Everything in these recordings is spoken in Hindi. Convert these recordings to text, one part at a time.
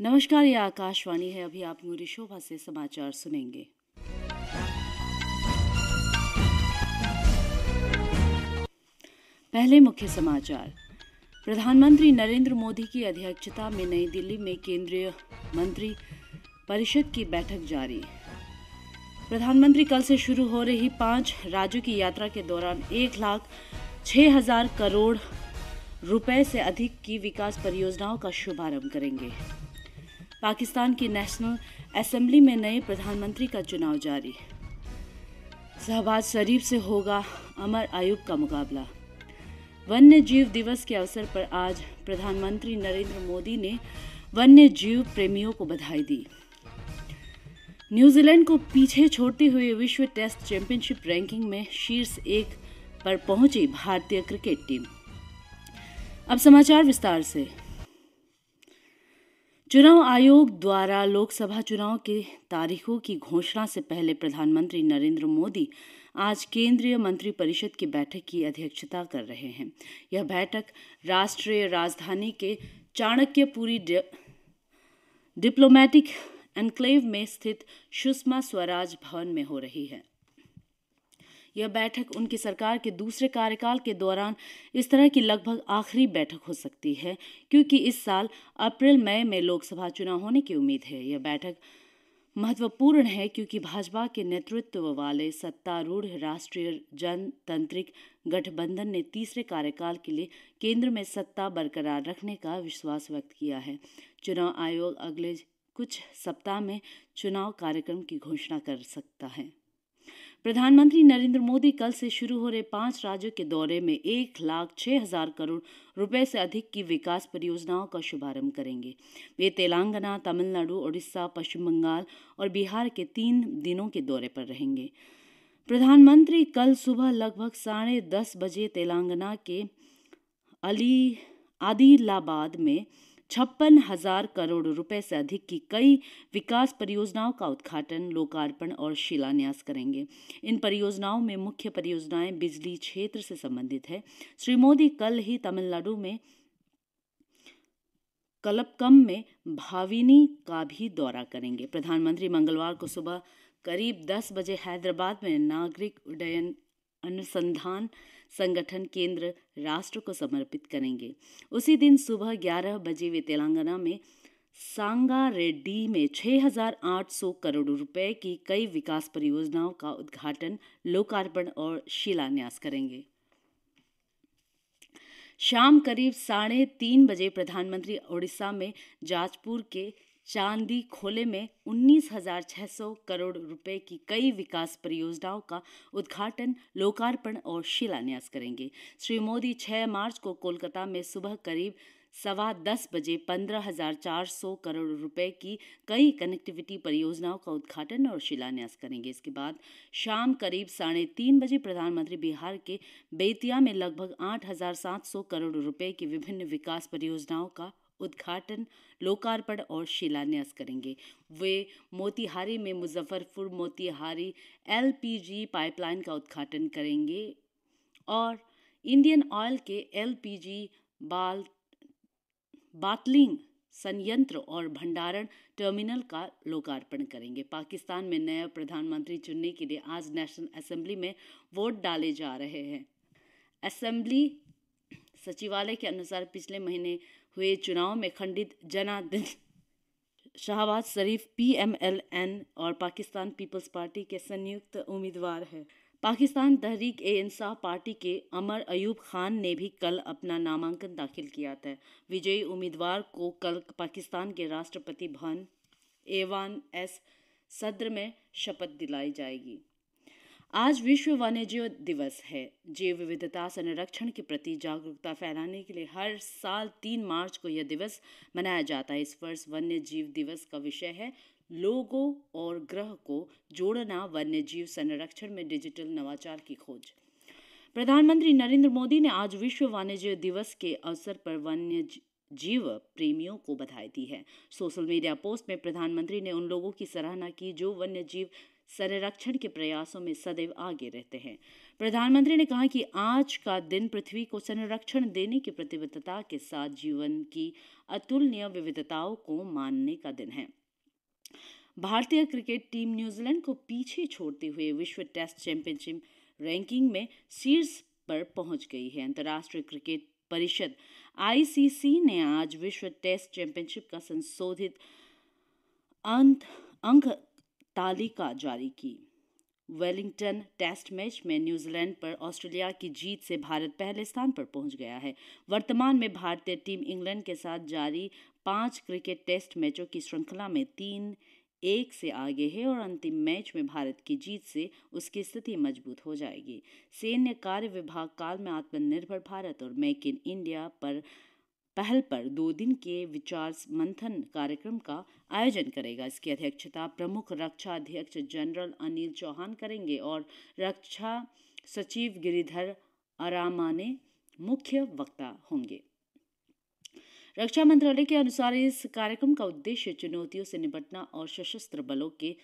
नमस्कार यह आकाशवाणी है अभी आप मेरी शोभा से समाचार सुनेंगे पहले मुख्य समाचार प्रधानमंत्री नरेंद्र मोदी की अध्यक्षता में नई दिल्ली में केंद्रीय मंत्री परिषद की बैठक जारी प्रधानमंत्री कल से शुरू हो रही पांच राज्यों की यात्रा के दौरान एक लाख छह हजार करोड़ रुपए से अधिक की विकास परियोजनाओं का शुभारंभ करेंगे पाकिस्तान की नेशनल असम्बली में नए प्रधानमंत्री का चुनाव जारी शहबाज शरीफ से होगा अमर आयुब का मुकाबला वन्य जीव दिवस के अवसर पर आज प्रधानमंत्री नरेंद्र मोदी ने वन्य जीव प्रेमियों को बधाई दी न्यूजीलैंड को पीछे छोड़ते हुए विश्व टेस्ट चैंपियनशिप रैंकिंग में शीर्ष एक पर पहुंची भारतीय क्रिकेट टीम अब समाचार विस्तार से चुनाव आयोग द्वारा लोकसभा चुनाव के तारीखों की घोषणा से पहले प्रधानमंत्री नरेंद्र मोदी आज केंद्रीय मंत्रिपरिषद की बैठक की अध्यक्षता कर रहे हैं यह बैठक राष्ट्रीय राजधानी के चाणक्यपुरी डिप्लोमेटिक एन्क्लेव में स्थित सुषमा स्वराज भवन में हो रही है यह बैठक उनकी सरकार के दूसरे कार्यकाल के दौरान इस तरह की लगभग आखिरी बैठक हो सकती है क्योंकि इस साल अप्रैल मई में लोकसभा चुनाव होने की उम्मीद है यह बैठक महत्वपूर्ण है क्योंकि भाजपा के नेतृत्व वाले सत्तारूढ़ राष्ट्रीय जनतांत्रिक गठबंधन ने तीसरे कार्यकाल के लिए केंद्र में सत्ता बरकरार रखने का विश्वास व्यक्त किया है चुनाव आयोग अगले कुछ सप्ताह में चुनाव कार्यक्रम की घोषणा कर सकता है प्रधानमंत्री नरेंद्र मोदी कल से शुरू हो रहे पांच राज्यों के दौरे में एक लाख छः हजार करोड़ रुपए से अधिक की विकास परियोजनाओं का शुभारंभ करेंगे वे तेलंगाना तमिलनाडु उड़ीसा पश्चिम बंगाल और बिहार के तीन दिनों के दौरे पर रहेंगे प्रधानमंत्री कल सुबह लगभग साढ़े दस बजे तेलंगाना के अली आदिलाबाद में छप्पन हजार करोड़ रुपए से अधिक की कई विकास परियोजनाओं का उद्घाटन लोकार्पण और शिलान्यास करेंगे इन परियोजनाओं में मुख्य परियोजनाएं बिजली क्षेत्र से संबंधित है श्री मोदी कल ही तमिलनाडु में कलपकम में भाविनी का भी दौरा करेंगे प्रधानमंत्री मंगलवार को सुबह करीब 10 बजे हैदराबाद में नागरिक उड्डयन अनुसंधान संगठन केंद्र राष्ट्र को समर्पित करेंगे उसी दिन सुबह 11 बजे वे तेलंगाना में सांगा रेड्डी में 6,800 करोड़ रुपए की कई विकास परियोजनाओं का उद्घाटन लोकार्पण और शिलान्यास करेंगे शाम करीब साढ़े तीन बजे प्रधानमंत्री ओडिशा में जाजपुर के चांदी खोले में 19,600 करोड़ रुपए की कई विकास परियोजनाओं का उद्घाटन लोकार्पण और शिलान्यास करेंगे श्री मोदी 6 मार्च को कोलकाता में सुबह करीब सवा दस बजे पंद्रह हजार चार सौ करोड़ रुपए की कई कनेक्टिविटी परियोजनाओं का उद्घाटन और शिलान्यास करेंगे इसके बाद शाम करीब साढ़े तीन बजे प्रधानमंत्री बिहार के बेतिया में लगभग आठ हजार सात सौ करोड़ रुपए की विभिन्न विकास परियोजनाओं का उद्घाटन लोकार्पण और शिलान्यास करेंगे वे मोतिहारी में मुजफ्फरपुर मोतिहारी एलपीजी पाइपलाइन का उद्घाटन करेंगे और इंडियन ऑयल के एलपीजी बाल बाटलिंग संयंत्र और भंडारण टर्मिनल का लोकार्पण करेंगे पाकिस्तान में नया प्रधानमंत्री चुनने के लिए आज नेशनल असेंबली में वोट डाले जा रहे हैं असेंबली सचिवालय के अनुसार पिछले महीने हुए चुनाव में खंडित दिन Shahbaz Sharif P M L N और पाकिस्तान पीपल्स पार्टी के संयुक्त उम्मीदवार हैं पाकिस्तान तहरीक ए इंसाफ पार्टी के अमर अयूब खान ने भी कल अपना नामांकन दाखिल किया था विजयी उम्मीदवार को कल पाकिस्तान के राष्ट्रपति भवन एवान एस सदर में शपथ दिलाई जाएगी आज विश्व वन्यजीव दिवस है जीव विविधता संरक्षण के प्रति जागरूकता फैलाने के लिए हर साल तीन मार्च को यह दिवस मनाया जाता है इस वर्ष वन्य जीव दिवस का विषय है लोगों और ग्रह को जोड़ना वन्य जीव संरक्षण में डिजिटल नवाचार की खोज प्रधानमंत्री नरेंद्र मोदी ने आज विश्व वाणिज्य दिवस के अवसर पर वन्य जीव प्रेमियों को बधाई दी है सोशल मीडिया पोस्ट में प्रधानमंत्री ने उन लोगों की सराहना की जो वन्य जीव संरक्षण के प्रयासों में सदैव आगे रहते हैं प्रधानमंत्री ने कहा कि आज का दिन पृथ्वी को संरक्षण देने की प्रतिबद्धता के साथ जीवन की अतुलनीय विविधताओं को मानने का दिन है भारतीय क्रिकेट टीम न्यूजीलैंड को पीछे छोड़ते हुए विश्व टेस्ट चैंपियनशिप रैंकिंग में शीर्ष पर पहुंच गई है अंतर्राष्ट्रीय क्रिकेट परिषद आईसीसी ने आज विश्व टेस्ट चैंपियनशिप का संशोधित अंत अंक तालिका जारी की वेलिंगटन टेस्ट मैच में न्यूजीलैंड पर ऑस्ट्रेलिया की जीत से भारत पहले स्थान पर पहुंच गया है वर्तमान में भारतीय टीम इंग्लैंड के साथ जारी पांच क्रिकेट टेस्ट मैचों की श्रृंखला में तीन एक से आगे है और अंतिम मैच में भारत की जीत से उसकी स्थिति मजबूत हो जाएगी सैन्य कार्य विभाग काल में आत्मनिर्भर भारत और मेक इन इंडिया पर पहल पर दो दिन के विचार मंथन कार्यक्रम का आयोजन करेगा इसकी अध्यक्षता प्रमुख रक्षा अध्यक्ष जनरल अनिल चौहान करेंगे और रक्षा सचिव गिरिधर आरामाने मुख्य वक्ता होंगे रक्षा मंत्रालय के अनुसार इस कार्यक्रम का उद्देश्य चुनौतियों से निपटना और सशस्त्र बलों के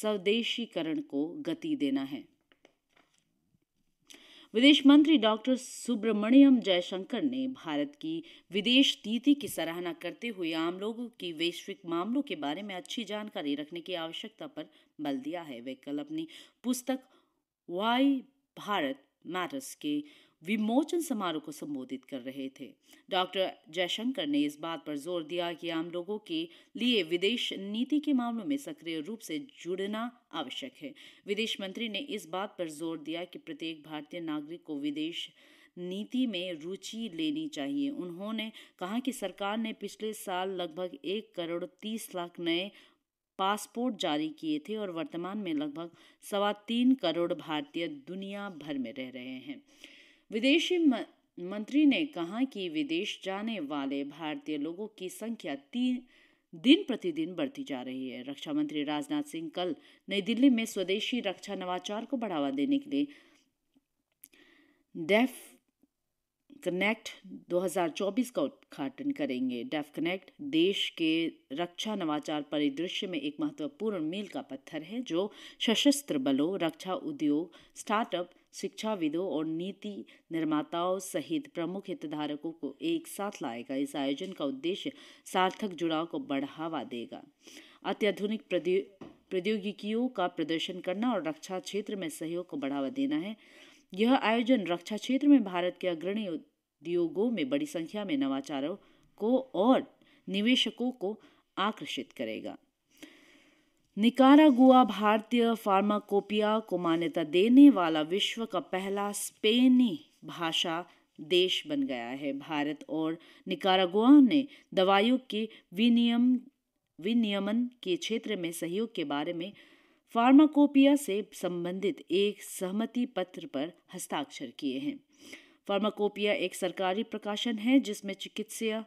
स्वदेशीकरण को गति देना है विदेश मंत्री डॉक्टर सुब्रमण्यम जयशंकर ने भारत की विदेश नीति की सराहना करते हुए आम लोगों की वैश्विक मामलों के बारे में अच्छी जानकारी रखने की आवश्यकता पर बल दिया है वे कल अपनी पुस्तक वाई भारत मैटर्स के विमोचन समारोह को संबोधित कर रहे थे डॉक्टर जयशंकर ने इस बात पर जोर दिया कि आम लोगों के लिए विदेश नीति के मामलों में सक्रिय रूप से जुड़ना आवश्यक है विदेश मंत्री ने इस बात पर जोर दिया कि प्रत्येक भारतीय नागरिक को विदेश नीति में रुचि लेनी चाहिए उन्होंने कहा कि सरकार ने पिछले साल लगभग एक करोड़ तीस लाख नए पासपोर्ट जारी किए थे और वर्तमान में लगभग सवा तीन करोड़ भारतीय दुनिया भर में रह रहे हैं विदेशी मंत्री ने कहा कि विदेश जाने वाले भारतीय लोगों की संख्या तीन दिन प्रतिदिन बढ़ती जा रही है रक्षा मंत्री राजनाथ सिंह कल नई दिल्ली में स्वदेशी रक्षा नवाचार को बढ़ावा देने के लिए डेफ कनेक्ट 2024 का उद्घाटन करेंगे डेफ कनेक्ट देश के रक्षा नवाचार परिदृश्य में एक महत्वपूर्ण मील का पत्थर है जो सशस्त्र बलों रक्षा उद्योग स्टार्टअप शिक्षाविदों और नीति निर्माताओं सहित प्रमुख हितधारकों को एक साथ लाएगा इस आयोजन का उद्देश्य सार्थक जुड़ाव को बढ़ावा देगा अत्याधुनिक प्रौद्योगिकियों का प्रदर्शन करना और रक्षा क्षेत्र में सहयोग को बढ़ावा देना है यह आयोजन रक्षा क्षेत्र में भारत के अग्रणी उद्योगों में बड़ी संख्या में नवाचारों को और निवेशकों को आकर्षित करेगा निकारागुआ भारतीय फार्माकोपिया को मान्यता देने वाला विश्व का पहला स्पेनी भाषा देश बन गया है भारत और निकारागुआ ने दवाइयों के विनियम विनियमन के क्षेत्र में सहयोग के बारे में फार्माकोपिया से संबंधित एक सहमति पत्र पर हस्ताक्षर किए हैं फार्माकोपिया एक सरकारी प्रकाशन है जिसमें चिकित्सीय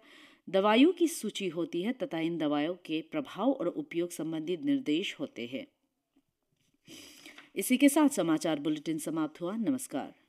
दवाइयों की सूची होती है तथा इन दवाइयों के प्रभाव और उपयोग संबंधी निर्देश होते हैं इसी के साथ समाचार बुलेटिन समाप्त हुआ नमस्कार